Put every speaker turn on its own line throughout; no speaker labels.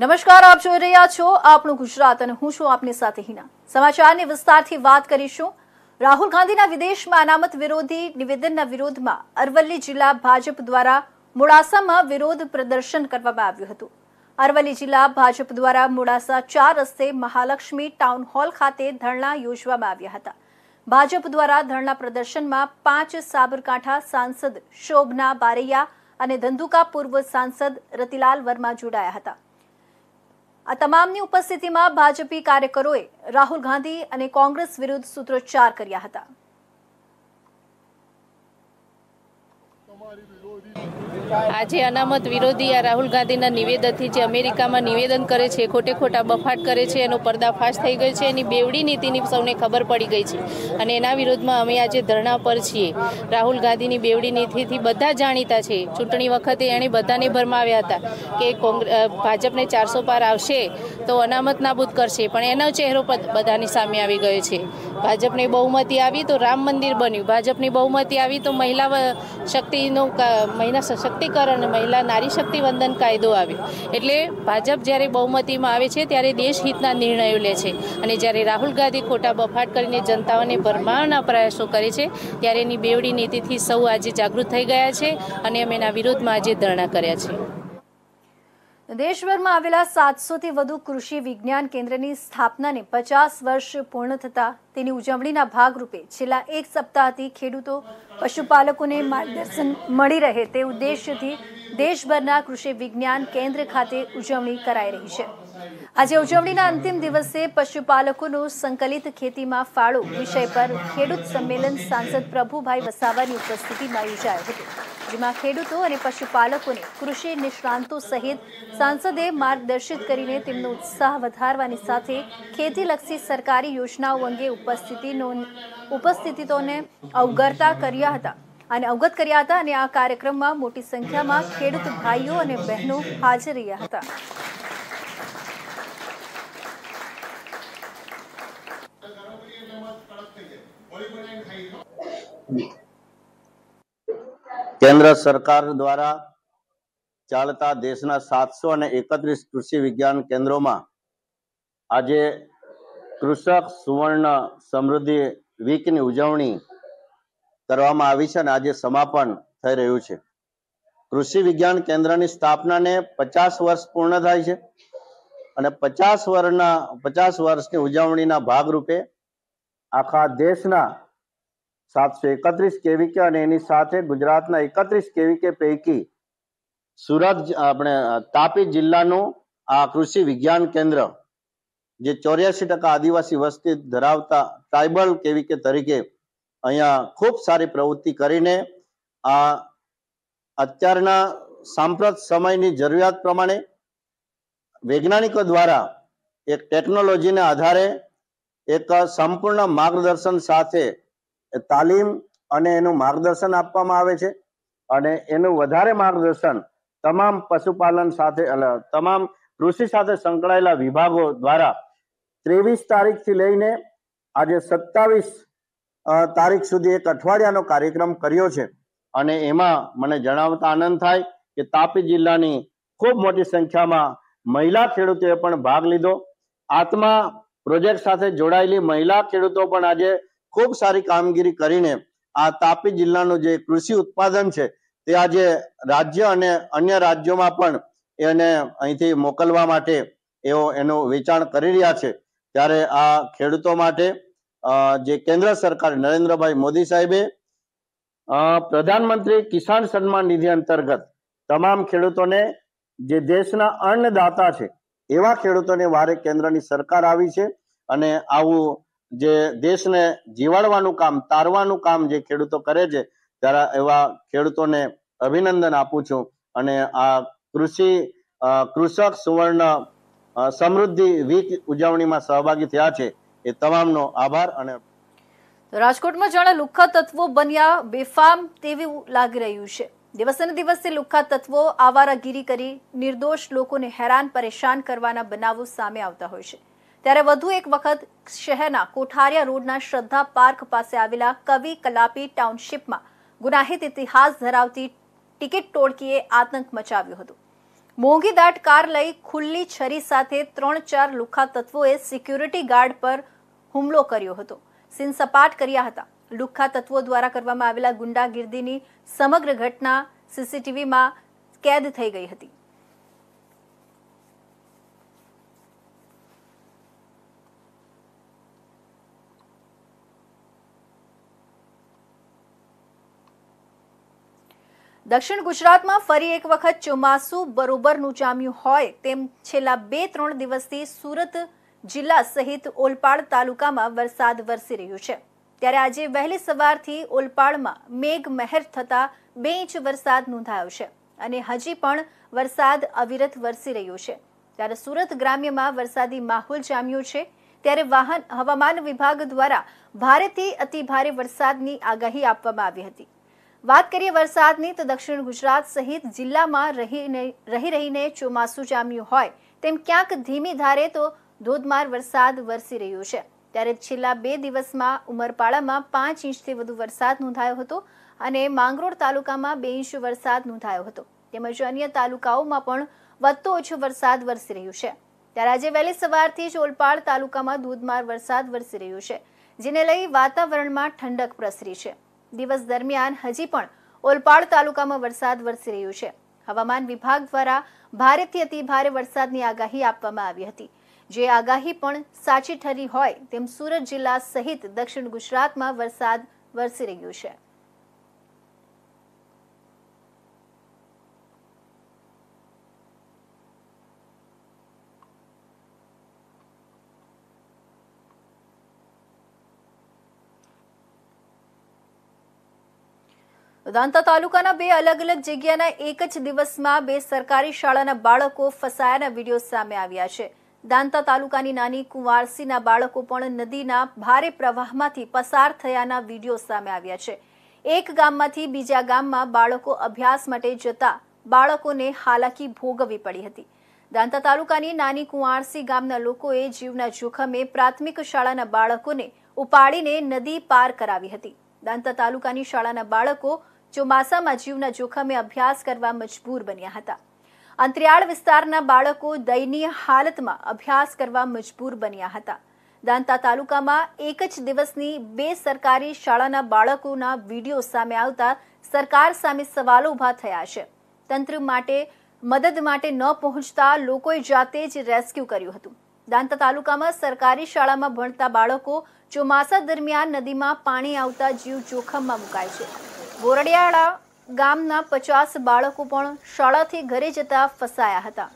નમસ્કાર આપ જોઈ રહ્યા છો આપણું ગુજરાત અને હું છું આપની સાથે હિના સમાચારની વિસ્તારથી વાત કરીશું રાહુલ ગાંધીના વિદેશમાં અનામત વિરોધી નિવેદનના વિરોધમાં અરવલ્લી જિલ્લા ભાજપ દ્વારા મોડાસામાં વિરોધ પ્રદર્શન કરવામાં આવ્યું હતું અરવલ્લી જિલ્લા ભાજપ દ્વારા મોડાસા ચાર રસ્તે મહાલક્ષ્મી ટાઉન હોલ ખાતે ધરણા યોજવામાં આવ્યા હતા ભાજપ દ્વારા ધરણા પ્રદર્શનમાં પાંચ સાબરકાંઠા સાંસદ શોભના બારૈયા અને ધંધુકા પૂર્વ સાંસદ રતિલાલ વર્મા જોડાયા હતા આ તમામની ઉપસ્થિતિમાં ભાજપી કાર્યકરોએ રાહુલ ગાંધી અને કોંગ્રેસ વિરુદ્ધ સૂત્રોચ્ચાર કર્યા હતા આજે અનામત વિરોધી આ રાહુલ ગાંધીના નિવેદનથી જે અમેરિકામાં નિવેદન કરે છે ખોટે ખોટા બફાટ કરે છે એનો પર્દાફાશ થઈ ગયો છે એની બેવડી નીતિની સૌને ખબર પડી ગઈ છે અને એના વિરોધમાં અમે આજે ધરણા પર છીએ રાહુલ ગાંધીની બેવડી નીતિથી બધા જાણીતા છે ચૂંટણી વખતે એણે બધાને ભરમાવ્યા હતા કે ભાજપને ચારસો પાર આવશે તો અનામત નાબૂદ કરશે પણ એનો ચહેરો બધાની સામે આવી ગયો છે ભાજપને બહુમતી આવી તો રામ મંદિર બન્યું ભાજપની બહુમતી આવી તો મહિલા શક્તિનું મહિલા સશક્તિકરણ મહિલા નારી શક્તિ વંદન કાયદો આવ્યો એટલે ભાજપ જ્યારે બહુમતીમાં આવે છે ત્યારે દેશહિતના નિર્ણયો લે છે અને જ્યારે રાહુલ ગાંધી ખોટા બફાટ કરીને જનતાઓને ભરમાવવાના પ્રયાસો કરે છે ત્યારે એની બેવડી નીતિથી સૌ આજે જાગૃત થઈ ગયા છે અને અમે એના વિરોધમાં આજે ધરણા કર્યા છે દેશભરમાં આવેલા સાતસોથી વધુ કૃષિ વિજ્ઞાન કેન્દ્રની સ્થાપનાને પચાસ વર્ષ પૂર્ણ થતાં તેની ઉજવણીના ભાગરૂપે છેલ્લા એક સપ્તાહથી ખેડૂતો પશુપાલકોને માર્ગદર્શન મળી રહે તે ઉદ્દેશ્યથી દેશભરના કૃષિ વિજ્ઞાન કેન્દ્ર ખાતે ઉજવણી કરાઈ રહી છે આજે ઉજવણીના અંતિમ દિવસે પશુપાલકોનું સંકલિત ખેતીમાં ફાળો વિષય પર ખેડૂત સંમેલન સાંસદ પ્રભુભાઈ વસાવાની ઉપસ્થિતિમાં યોજાયો હતો જેમાં ખેડૂતો અને પશુપાલકોને કૃષિ નિષ્ણાંતો સહિત સાંસદે માર્ગદર્શિત કરીને તેમનો ઉત્સાહ વધારવાની સાથે ખેતીલક્ષી સરકારી યોજનાઓ અંગે ઉપસ્થિતિનો ઉપસ્થિતિતોને અવગરતા કર્યા હતા અને અવગત કર્યા હતા અને આ કાર્યક્રમમાં મોટી સંખ્યામાં ખેડૂત ભાઈઓ અને બહેનો હાજર રહ્યા હતા
કેન્દ્ર સરકાર દ્વારા ચાલતા દેશના સાતસો અને એકત્રીસ કૃષિ વિજ્ઞાન કેન્દ્રોમાં આજે કૃષક સુવર્ણ સમૃદ્ધિ વીકની ઉજવણી કરવામાં આવી છે અને આજે સમાપન થઈ રહ્યું છે કૃષિ વિજ્ઞાન કેન્દ્રની સ્થાપનાને પચાસ વર્ષ પૂર્ણ થાય છે અને પચાસ વર્ષના પચાસ વર્ષની ઉજવણીના ભાગરૂપે આખા દેશના સાતસો એકત્રીસ કેવીકે અને એની સાથે ગુજરાતના એકત્રીસ કેવીકે પૈકી સુરત આપણે તાપી જિલ્લાનું આ કૃષિ વિજ્ઞાન કેન્દ્ર જે ચોર્યાસી ટકા આદિવાસી વસ્તી ધરાવતા ટ્રાઇબલ કેવી કે તરીકે અહીંયા ખૂબ સારી પ્રવૃત્તિ કરીને આ અત્યારના સાંપ્રત સમયની જરૂરિયાત પ્રમાણે વૈજ્ઞાનિકો દ્વારા એક ટેકનોલોજીના આધારે એક સંપૂર્ણ માર્ગદર્શન સાથે તાલીમ અને એનું માર્ગદર્શન આપવામાં આવે છે અને એનું વધારે માર્ગદર્શન તમામ પશુપાલન સાથે તમામ કૃષિ સાથે સંકળાયેલા વિભાગો દ્વારા ત્રેવીસ તારીખથી લઈને આજે સત્તાવીસ તારીખ સુધી એક અઠવાડિયાનો કાર્યક્રમ કર્યો છે અને એમાં મને જણાવતા આનંદ થાય કે તાપી જિલ્લાની ખૂબ મોટી સંખ્યામાં મહિલા ખેડૂતોએ પણ ભાગ લીધો આત્મા પ્રોજેક્ટ સાથે જોડાયેલી મહિલા ખેડૂતો પણ આજે ખૂબ સારી કામગીરી કરીને આ તાપી જિલ્લાનું જે કૃષિ ઉત્પાદન છે તે આજે રાજ્ય અને અન્ય રાજ્યોમાં પણ એને અહીંથી મોકલવા માટે એઓ એનું વેચાણ કરી રહ્યા છે ત્યારે આ ખેડૂતો માટે જે કેન્દ્ર સરકાર નરેન્દ્રભાઈ મોદી સાહેબે પ્રધાનમંત્રી કિસાન સન્માન નિધિ અંતર્ગત તમામ ખેડૂતોને જે દેશના અન્નદાતા છે એવા ખેડૂતોને વારે કેન્દ્રની સરકાર આવી છે અને આવું જે દેશને જીવાડવાનું કામ તારવાનું કામ જે ખેડૂતો કરે છે ત્યારે એવા ખેડૂતોને અભિનંદન આપું છું અને આ કૃષિ કૃષક સુવર્ણ સમૃદ્ધિ વીક ઉજવણીમાં સહભાગી થયા છે એ તમામનો આભાર અને
રાજકોટમાં જાણે લુખ્ખા તત્વો બન્યા બેફામ તેવું લાગી રહ્યું છે દિવસે ને દિવસે લુખ્ખા તત્વો આવારાગીરી કરી નિર્દોષ લોકોને હેરાન પરેશાન કરવાના બનાવો સામે આવતા હોય છે ત્યારે વધુ એક વખત શહેરના કોઠારિયા રોડના શ્રદ્ધા પાર્ક પાસે આવેલા કવિ કલાપી ટાઉનશીપમાં ગુનાહિત ઇતિહાસ ધરાવતી ટિકિટ ટોળકીએ આતંક મચાવ્યો હતો મોંઘી દાટ કાર લઈ ખુલ્લી છરી સાથે ત્રણ ચાર લુખા તત્વોએ સિક્યુરિટી ગાર્ડ પર હુમલો કર્યો હતો સીન સપાટ કર્યા હતા લુખ્ખા તત્વો દ્વારા કરવામાં આવેલા ગુંડાગીર્દીની સમગ્ર ઘટના સીસીટીવીમાં કેદ થઈ ગઈ હતી દક્ષિણ ગુજરાતમાં ફરી એક વખત ચોમાસું બરોબરનું જામ્યું હોય તેમ છેલ્લા બે ત્રણ દિવસથી સુરત જિલ્લા સહિત ઓલપાડ તાલુકામાં વરસાદ વરસી રહ્યો છે ત્યારે આજે વહેલી સવારથી ઓલપાડમાં મેઘ મહેર થતા બે ઇંચ વરસાદ નોંધાયો છે અને હજી પણ વરસાદ અવિરત વરસી રહ્યો છે ત્યારે સુરત ગ્રામ્યમાં વરસાદી માહોલ જામ્યો છે ત્યારે વાહન હવામાન વિભાગ દ્વારા ભારેથી અતિભારે વરસાદની આગાહી આપવામાં આવી હતી વાત કરીએ વરસાદની તો દક્ષિણ ગુજરાત સહિત જિલ્લામાં રહીને રહી રહીને ચોમાસું જામ્યું હોય તેમ ક્યાંક ધીમી ધારે તો ધોધમાર વરસાદ વરસી રહ્યો છે ત્યારે છેલ્લા બે દિવસમાં ઉમરપાડામાં પાંચ ઇંચથી વધુ વરસાદ નોંધાયો હતો અને માંગરોળ તાલુકામાં બે ઇંચ વરસાદ નોંધાયો હતો તેમજ અન્ય તાલુકાઓમાં પણ વધતો ઓછો વરસાદ વરસી રહ્યો છે ત્યારે આજે વહેલી સવારથી જ ઓલપાડ તાલુકામાં ધોધમાર વરસાદ વરસી રહ્યો છે જેને લઈ વાતાવરણમાં ઠંડક પ્રસરી છે દિવસ દરમિયાન હજી પણ ઓલપાડ તાલુકામાં વરસાદ વરસી રહ્યો છે હવામાન વિભાગ દ્વારા ભારેથી અતિ ભારે વરસાદની આગાહી આપવામાં આવી હતી જે આગાહી પણ સાચી ઠરી હોય તેમ સુરત જિલ્લા સહિત દક્ષિણ ગુજરાતમાં વરસાદ વરસી રહ્યો છે ઉદાંતા તાલુકાના બે અલગ અલગ જગ્યાના એક જ દિવસમાં બે સરકારી શાળાના બાળકો ફસાયાના વિડીયો સામે આવ્યા છે દાંતા તાલુકાની નાની કુંવારસીના બાળકો પણ નદીના ભારે પ્રવાહમાંથી પસાર થયાના વિડીયો સામે આવ્યા છે એક ગામમાંથી બીજા ગામમાં બાળકો અભ્યાસ માટે જતા બાળકોને હાલાકી ભોગવવી પડી હતી દાંતા તાલુકાની નાની કુંવારસી ગામના લોકોએ જીવના જોખમે પ્રાથમિક શાળાના બાળકોને ઉપાડીને નદી પાર કરાવી હતી દાંતા તાલુકાની શાળાના બાળકો ચોમાસામાં જીવના જોખમે અભ્યાસ કરવા મજબૂર બન્યા હતા અંતરિયાળ વિસ્તારના બાળકો દયનીય હાલતમાં અભ્યાસ કરવા મજબૂર બન્યા હતા દાંતા તાલુકામાં એક જ દિવસની બે સરકારી શાળાના બાળકોના વિડીયો સામે આવતા સરકાર સામે સવાલો ઊભા થયા છે તંત્ર માટે મદદ માટે ન પહોંચતા લોકોએ જાતે જ રેસ્ક્યુ કર્યું હતું દાંતા તાલુકામાં સરકારી શાળામાં ભણતા બાળકો ચોમાસા દરમિયાન નદીમાં પાણી આવતા જીવ જોખમમાં મુકાય છે બોરડિયાળા ગામના પચાસ બાળકો પણ શાળાથી ઘરે જતા ફસાયા હતા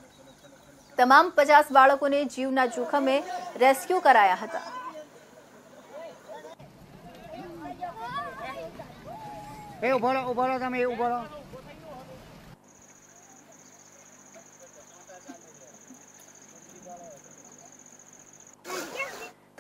તમામ પચાસ બાળકોને જીવના જોખમે રેસ્ક્યુ કરાયા હતા એ તમે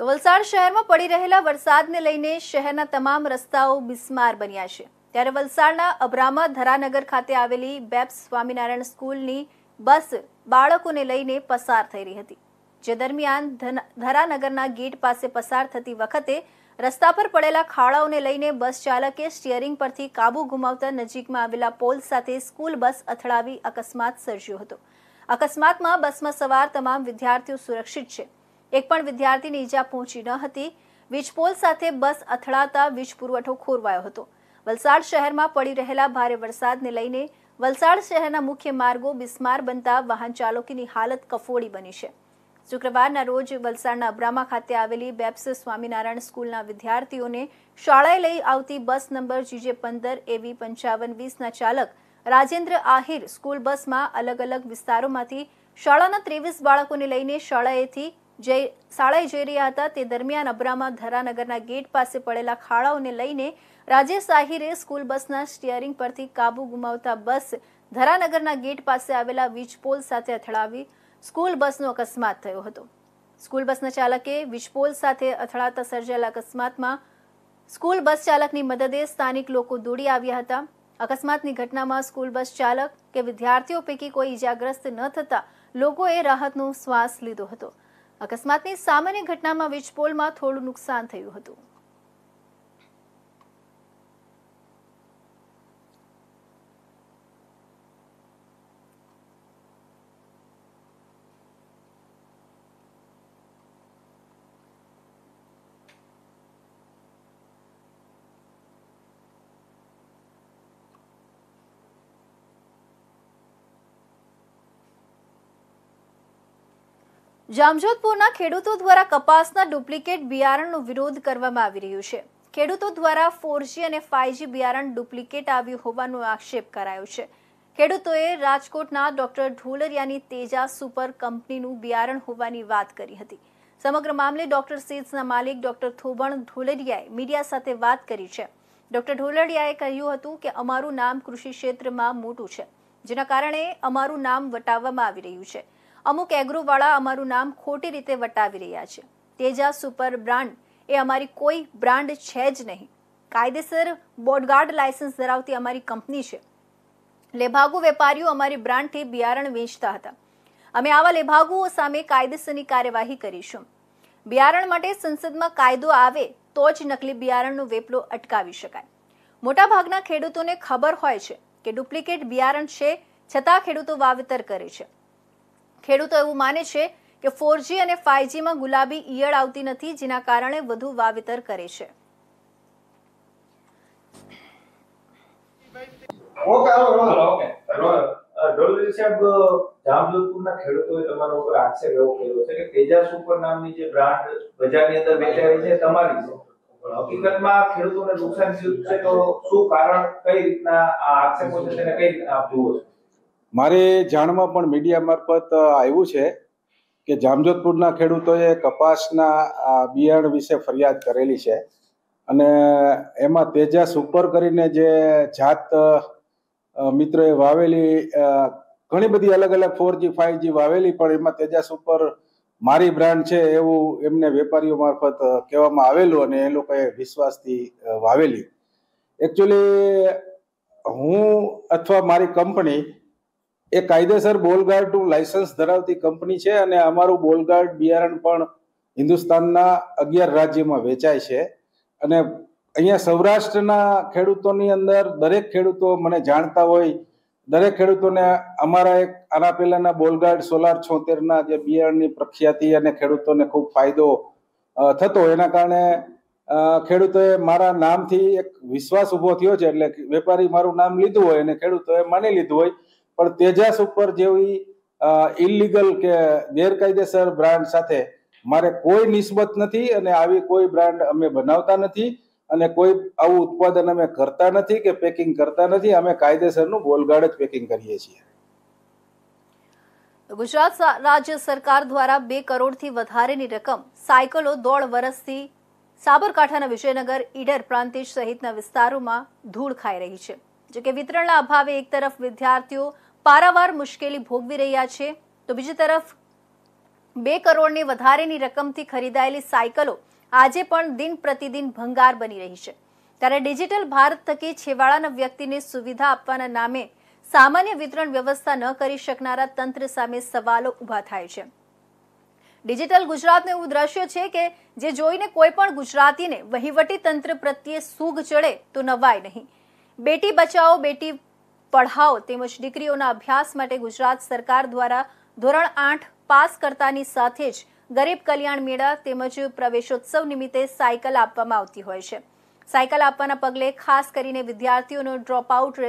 તો વલસાડ શહેરમાં પડી રહેલા વરસાદને લઈને શહેરના તમામ રસ્તાઓ બિસ્માર બન્યા છે ત્યારે વલસાડના અબ્રામા ધરાનગર ખાતે આવેલી બેપ્સ સ્વામિનારાયણ સ્કૂલની બસ બાળકોને લઈને પસાર થઈ રહી હતી જે દરમિયાન ધરાનગરના ગેટ પાસે પસાર થતી વખતે રસ્તા પર પડેલા ખાડાઓને લઈને બસ ચાલકે સ્ટિયરિંગ પરથી કાબુ ગુમાવતા નજીકમાં આવેલા પોલ સાથે સ્કૂલ બસ અથડાવી અકસ્માત સર્જ્યો હતો અકસ્માતમાં બસમાં સવાર તમામ વિદ્યાર્થીઓ સુરક્ષિત છે એક પણ વિદ્યાર્થીને ઈજા પહોંચી ન હતી વીજપોલ સાથે બસ અથડાતા વીજ પુરવઠો ખોરવાયો હતો વલસાડ શહેરમાં પડી રહેલા ભારે વરસાદને લઈને વલસાડ શહેરના મુખ્ય માર્ગો બિસ્માર બનતા વાહન ચાલકોની હાલત કફોડી બની છે શુક્રવારના રોજ વલસાડના અબ્રામા ખાતે આવેલી બેપ્સ સ્વામિનારાયણ સ્કૂલના વિદ્યાર્થીઓને શાળાએ લઈ આવતી બસ નંબર જીજે પંદર એવી પંચાવન વીસના ચાલક રાજેન્દ્ર આહિર સ્કૂલ બસમાં અલગ અલગ વિસ્તારોમાંથી શાળાના ત્રેવીસ બાળકોને લઈને શાળાએથી જઈ શાળાએ જઈ રહ્યા હતા તે દરમિયાન અબ્રામા ધરાનગરના ગેટ પાસે પડેલા ખાડાઓને લઈને રાજેશ આહિરે સ્કૂલ બસના સ્ટિયરિંગ પરથી કાબુ ગુમાવતા બસ ધરાનગરના ગેટ પાસે આવેલા વીજપોલ સાથે અથડાવી સ્કૂલ બસનો અકસ્માત થયો હતો સ્કૂલ બસના ચાલકે વીજપોલ સાથે અથડાતા સર્જાયેલા અકસ્માતમાં સ્કૂલ બસ ચાલકની મદદે સ્થાનિક લોકો દોડી આવ્યા હતા અકસ્માતની ઘટનામાં સ્કૂલ બસ ચાલક કે વિદ્યાર્થીઓ પૈકી કોઈ ઇજાગ્રસ્ત ન થતા લોકોએ રાહતનો શ્વાસ લીધો હતો અકસ્માતની સામાન્ય ઘટનામાં વીજપોલમાં થોડું નુકસાન થયું હતું જામજોધપુરના ખેડૂતો દ્વારા કપાસના ડુપ્લિકેટ બિયારણનો વિરોધ કરવામાં આવી રહ્યો છે ખેડૂતો દ્વારા ફોરજી અને ફાઈવજી બિયારણ ડુપ્લિકેટ આવ્યું હોવાનો આક્ષેપ કરાયો છે ખેડૂતોએ રાજકોટના ડોક્ટર ઢોલરિયાની તેજા સુપર કંપનીનું બિયારણ હોવાની વાત કરી હતી સમગ્ર મામલે ડોક્ટર સીટ્સના માલિક ડોક્ટર થોબણ ઢોલરિયાએ મીડિયા સાથે વાત કરી છે ડોક્ટર ઢોલરિયાએ કહ્યું હતું કે અમારું નામ કૃષિ ક્ષેત્રમાં મોટું છે જેના કારણે અમારું નામ વટાવવામાં આવી રહ્યું છે અમુક એગ્રોવાળા અમારું નામ ખોટી રીતે વટાવી રહ્યા છે તેજા સુપર બ્રાન્ડ એ અમારી કોઈ બ્રાન્ડ છે જ નહીં કાયદેસર બોડગાર્ડ લાયસન્સ ધરાવતી અમારી કંપની છે લેભાગુ વેપારીઓ અમારી બ્રાન્ડથી બિયારણ વેચતા હતા અમે આવા લેભાગુઓ સામે કાયદેસરની કાર્યવાહી કરીશું બિયારણ માટે સંસદમાં કાયદો આવે તો જ નકલી બિયારણનો વેપલો અટકાવી શકાય મોટાભાગના ખેડૂતોને ખબર હોય છે કે ડુપ્લિકેટ બિયારણ છે છતાં ખેડૂતો વાવેતર કરે છે ખેડૂતો એવું માને છે કે ફોરજી અને ફાઇવજીમાં ગુલાબી ઈયળ આવતી નથી જેના કારણે વધુ વાવેતર કરે છે
હકીકતમાં ખેડૂતોને નુકસાન થયું છે તો શું કારણ કઈ રીતના આ આક્ષેપો છે તેને કઈ રીતના આપ જુઓ છો મારે જાણમાં પણ મીડિયા મારફત આવ્યું છે કે જામજોધપુરના ખેડૂતોએ કપાસના બિયારણ વિશે ફરિયાદ કરેલી છે અને એમાં તેજા ઉપર કરીને જે જાત મિત્રોએ વાવેલી ઘણી બધી અલગ અલગ ફોરજી જી જી વાવેલી પણ એમાં તેજાસ ઉપર મારી બ્રાન્ડ છે એવું એમને વેપારીઓ મારફત કહેવામાં આવેલું અને એ લોકોએ વિશ્વાસથી વાવેલી એકચ્યુઅલી હું અથવા મારી કંપની એ કાયદેસર ટુ લાયસન્સ ધરાવતી કંપની છે અને અમારું બોલગાર્ડ બિયારણ પણ હિન્દુસ્તાનના અગિયાર રાજ્યમાં વેચાય છે અને અહીંયા સૌરાષ્ટ્રના ખેડૂતોની અંદર દરેક ખેડૂતો મને જાણતા હોય દરેક ખેડૂતોને અમારા એક આના પહેલાના બોલગાર્ડ સોલાર છોતેરના જે બિયારણની પ્રખ્યાતિ અને ખેડૂતોને ખૂબ ફાયદો થતો એના કારણે ખેડૂતોએ મારા નામથી એક વિશ્વાસ ઊભો થયો છે એટલે વેપારી મારું નામ લીધું હોય અને ખેડૂતોએ માની લીધું હોય પણ તેજસ ઉપર જેવી ઇલીગલ કે ગેરકાયદેસર બ્રાન્ડ સાથે મારે કોઈ નિસ્બત નથી અને આવી કોઈ બ્રાન્ડ અમે બનાવતા નથી અને કોઈ આવું ઉત્પાદન અમે કરતા નથી કે પેકિંગ કરતા નથી અમે કાયદેસરનું બોલગાડ જ પેકિંગ કરીએ છીએ
ગુજરાત રાજ્ય સરકાર દ્વારા બે કરોડથી વધારેની રકમ સાયકલો દોઢ વર્ષથી સાબરકાંઠાના વિજયનગર ઈડર પ્રાંતિજ સહિતના વિસ્તારોમાં ધૂળ ખાઈ રહી છે જો કે વિતરણના અભાવે એક તરફ વિદ્યાર્થીઓ પારાવાર મુશ્કેલી ભોગવી રહ્યા છે તો બીજી તરફ બે કરોડની વધારેની રકમથી ખરીદાયેલી સાયકલો આજે પણ દિન પ્રતિદિન ભંગાર બની રહી છે ત્યારે ડિજિટલ ભારત થકી છેવાડાના વ્યક્તિને સુવિધા આપવાના નામે સામાન્ય વિતરણ વ્યવસ્થા ન કરી શકનારા તંત્ર સામે સવાલો ઊભા થાય છે ડિજિટલ ગુજરાતનું એવું દ્રશ્ય છે કે જે જોઈને કોઈ પણ ગુજરાતીને વહીવટી તંત્ર પ્રત્યે સૂગ ચડે તો નવાય નહીં બેટી બચાવો બેટી પઢાઓ તેમજ દીકરીઓના અભ્યાસ માટે ગુજરાત સરકાર દ્વારા ધોરણ આઠ પાસ કરતાની સાથે જ ગરીબ કલ્યાણ મેળા તેમજ પ્રવેશોત્સવ નિમિત્તે સાયકલ આપવામાં આવતી હોય છે સાયકલ આપવાના પગલે ખાસ કરીને વિદ્યાર્થીઓનો ડ્રોપઆઉટ